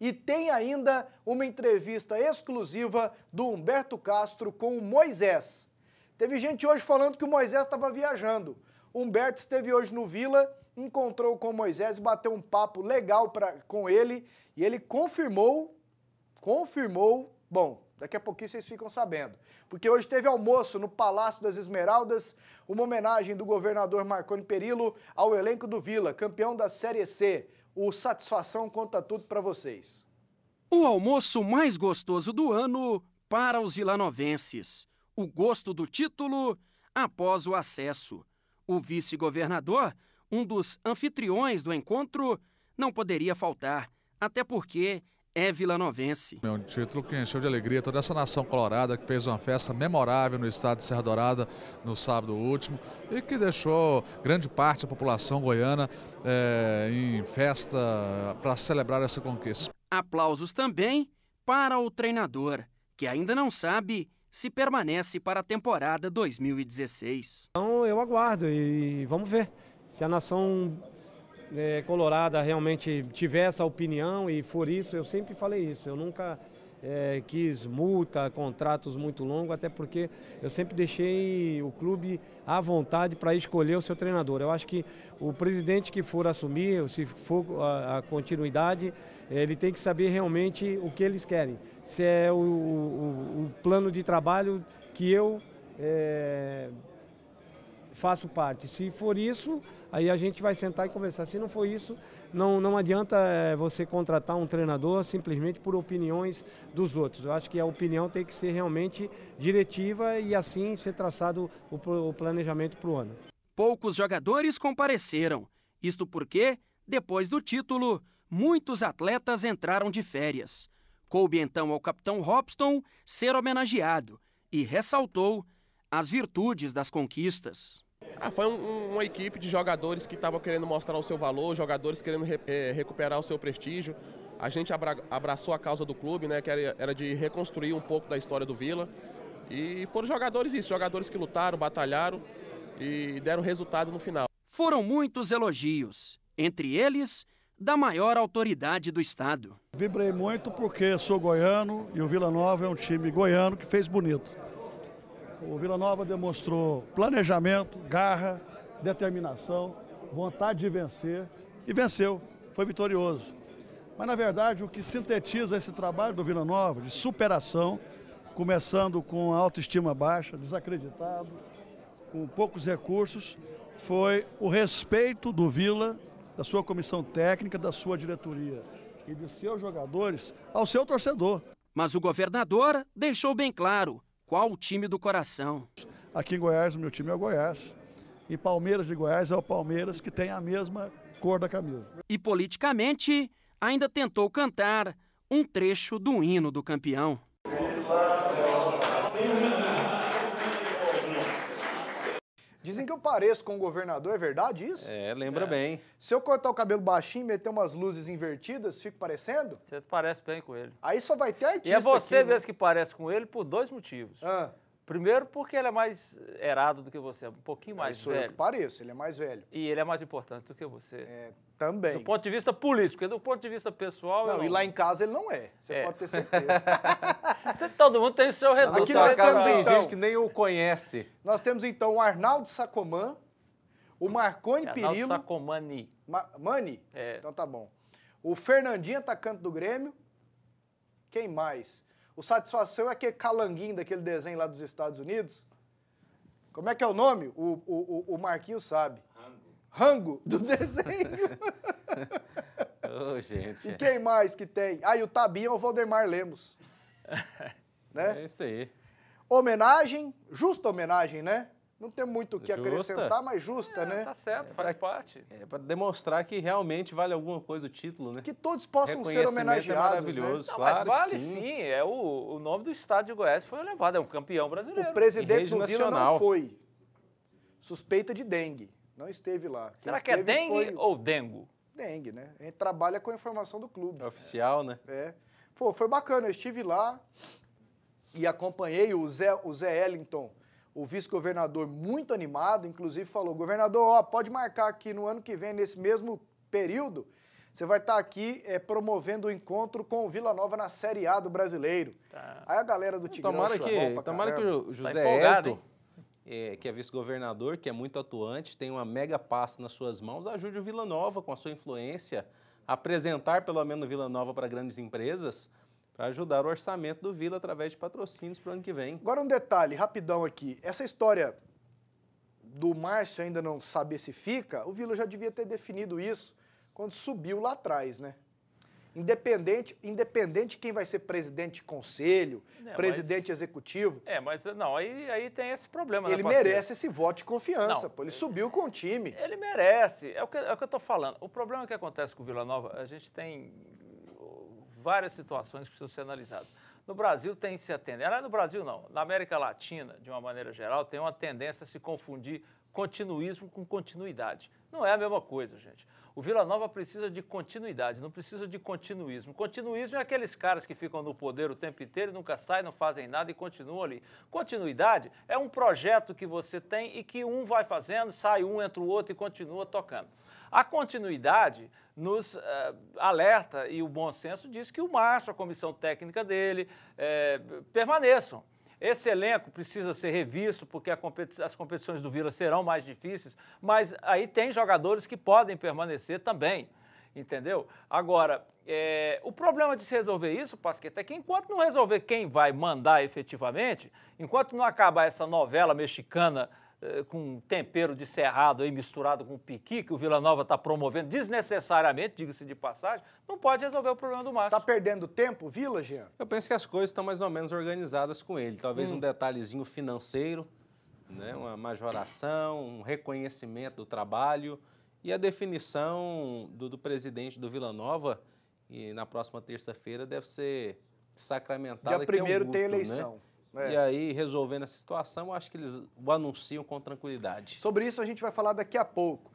E tem ainda uma entrevista exclusiva do Humberto Castro com o Moisés. Teve gente hoje falando que o Moisés estava viajando. Humberto esteve hoje no Vila, encontrou com o Moisés, bateu um papo legal pra, com ele e ele confirmou, confirmou, bom, daqui a pouquinho vocês ficam sabendo. Porque hoje teve almoço no Palácio das Esmeraldas, uma homenagem do governador Marconi Perillo ao elenco do Vila, campeão da Série C. O Satisfação conta tudo para vocês. O almoço mais gostoso do ano para os vilanovenses. O gosto do título após o acesso. O vice-governador, um dos anfitriões do encontro, não poderia faltar, até porque é vilanovense. É um título que encheu de alegria toda essa nação colorada, que fez uma festa memorável no estado de Serra Dourada no sábado último e que deixou grande parte da população goiana é, em festa para celebrar essa conquista. Aplausos também para o treinador, que ainda não sabe se permanece para a temporada 2016. Então eu aguardo e vamos ver se a nação é, colorada realmente tiver essa opinião e for isso, eu sempre falei isso. Eu nunca é, quis multa, contratos muito longos, até porque eu sempre deixei o clube à vontade para escolher o seu treinador. Eu acho que o presidente que for assumir, se for a, a continuidade, ele tem que saber realmente o que eles querem. Se é o, o, o plano de trabalho que eu. É, faço parte. Se for isso, aí a gente vai sentar e conversar. Se não for isso, não, não adianta eh, você contratar um treinador simplesmente por opiniões dos outros. Eu acho que a opinião tem que ser realmente diretiva e assim ser traçado o, o planejamento para o ano. Poucos jogadores compareceram. Isto porque, depois do título, muitos atletas entraram de férias. Coube então ao capitão Robson ser homenageado e ressaltou as virtudes das conquistas. Ah, foi um, uma equipe de jogadores que estavam querendo mostrar o seu valor, jogadores querendo re, é, recuperar o seu prestígio. A gente abra, abraçou a causa do clube, né, que era, era de reconstruir um pouco da história do Vila. E foram jogadores isso, jogadores que lutaram, batalharam e deram resultado no final. Foram muitos elogios, entre eles da maior autoridade do estado. Vibrei muito porque sou goiano e o Vila Nova é um time goiano que fez bonito. O Vila Nova demonstrou planejamento, garra, determinação, vontade de vencer e venceu, foi vitorioso. Mas, na verdade, o que sintetiza esse trabalho do Vila Nova de superação, começando com a autoestima baixa, desacreditado, com poucos recursos, foi o respeito do Vila, da sua comissão técnica, da sua diretoria e de seus jogadores ao seu torcedor. Mas o governador deixou bem claro: qual o time do coração? Aqui em Goiás, o meu time é o Goiás. E Palmeiras de Goiás é o Palmeiras que tem a mesma cor da camisa. E politicamente, ainda tentou cantar um trecho do hino do campeão. Dizem que eu pareço com o governador, é verdade isso? É, lembra é. bem. Se eu cortar o cabelo baixinho e meter umas luzes invertidas, fico parecendo? Você parece bem com ele. Aí só vai ter artista. E é você aqui, né? mesmo né? que parece com ele por dois motivos. Ah. Primeiro porque ele é mais erado do que você, um pouquinho mais Isso velho. Isso pareço, ele é mais velho. E ele é mais importante do que você. É, também. Do ponto de vista político, do ponto de vista pessoal... Não, não... e lá em casa ele não é, você é. pode ter certeza. Todo mundo tem o seu reduto. Aqui nós temos, então, gente que nem o conhece. Nós temos então o Arnaldo Sacomã, o Marconi é, Arnaldo Sacomani. Ma Mani? É. Então tá bom. O Fernandinho, atacante do Grêmio. Quem mais? O Satisfação é aquele calanguinho daquele desenho lá dos Estados Unidos. Como é que é o nome? O, o, o Marquinhos sabe. Rango. Rango, do desenho. oh, gente. E quem mais que tem? Ah, e o Tabinha é o Valdemar Lemos. né? É isso aí. Homenagem, justa homenagem, né? não tem muito o que justa. acrescentar, mas justa, é, né? Tá certo, é, faz pra, parte. É para demonstrar que realmente vale alguma coisa o título, né? Que todos possam ser é homenageados. É maravilhoso, né? não, claro. Mas vale sim. sim. É o, o nome do estado de Goiás foi elevado, é um campeão brasileiro. O presidente do Vila não foi. Suspeita de dengue. Não esteve lá. Quem Será que é dengue foi... ou dengo? Dengue, né? A gente trabalha com a informação do clube. É oficial, né? É. Pô, foi bacana, eu estive lá e acompanhei o Zé, o Zé Ellington o vice-governador muito animado, inclusive falou: governador, ó, pode marcar aqui no ano que vem, nesse mesmo período, você vai estar tá aqui é, promovendo o encontro com o Vila Nova na Série A do brasileiro. Tá. Aí a galera do Tigrão Tomara, que, tomara que o tá José tá Elton, é, que é vice-governador, que é muito atuante, tem uma mega pasta nas suas mãos, ajude o Vila Nova com a sua influência a apresentar pelo menos Vila Nova para grandes empresas para ajudar o orçamento do Vila através de patrocínios para o ano que vem. Agora um detalhe rapidão aqui. Essa história do Márcio ainda não saber se fica, o Vila já devia ter definido isso quando subiu lá atrás, né? Independente, independente quem vai ser presidente de conselho, é, presidente mas, executivo. É, mas não, aí, aí tem esse problema. Né, ele merece esse voto de confiança, não, pô. Ele, ele subiu com o time. Ele merece, é o que, é o que eu estou falando. O problema que acontece com o Vila Nova, a gente tem várias situações que precisam ser analisadas. No Brasil tem-se Não é no Brasil não, na América Latina, de uma maneira geral, tem uma tendência a se confundir continuismo com continuidade. Não é a mesma coisa, gente. O Vila Nova precisa de continuidade, não precisa de continuismo. Continuismo é aqueles caras que ficam no poder o tempo inteiro, nunca saem, não fazem nada e continuam ali. Continuidade é um projeto que você tem e que um vai fazendo, sai um, entra o outro e continua tocando. A continuidade nos uh, alerta e o bom senso diz que o Márcio, a comissão técnica dele, eh, permaneçam. Esse elenco precisa ser revisto, porque competi as competições do Vila serão mais difíceis, mas aí tem jogadores que podem permanecer também, entendeu? Agora, eh, o problema de se resolver isso, Pasqueta, é que enquanto não resolver quem vai mandar efetivamente, enquanto não acabar essa novela mexicana eh, com um tempero de cerrado aí misturado com piqui que o Vila Nova está promovendo desnecessariamente, diga-se de passagem, não pode resolver o problema do Márcio. Está perdendo tempo, Vila, Jean? Eu penso que as coisas estão mais ou menos organizadas com ele. Talvez hum. um detalhezinho financeiro, né, uma majoração, um reconhecimento do trabalho e a definição do, do presidente do Vila Nova, e na próxima terça-feira deve ser sacramentada. Dia primeiro é um luto, tem né? eleição. Né? É. E aí, resolvendo essa situação, eu acho que eles o anunciam com tranquilidade. Sobre isso a gente vai falar daqui a pouco.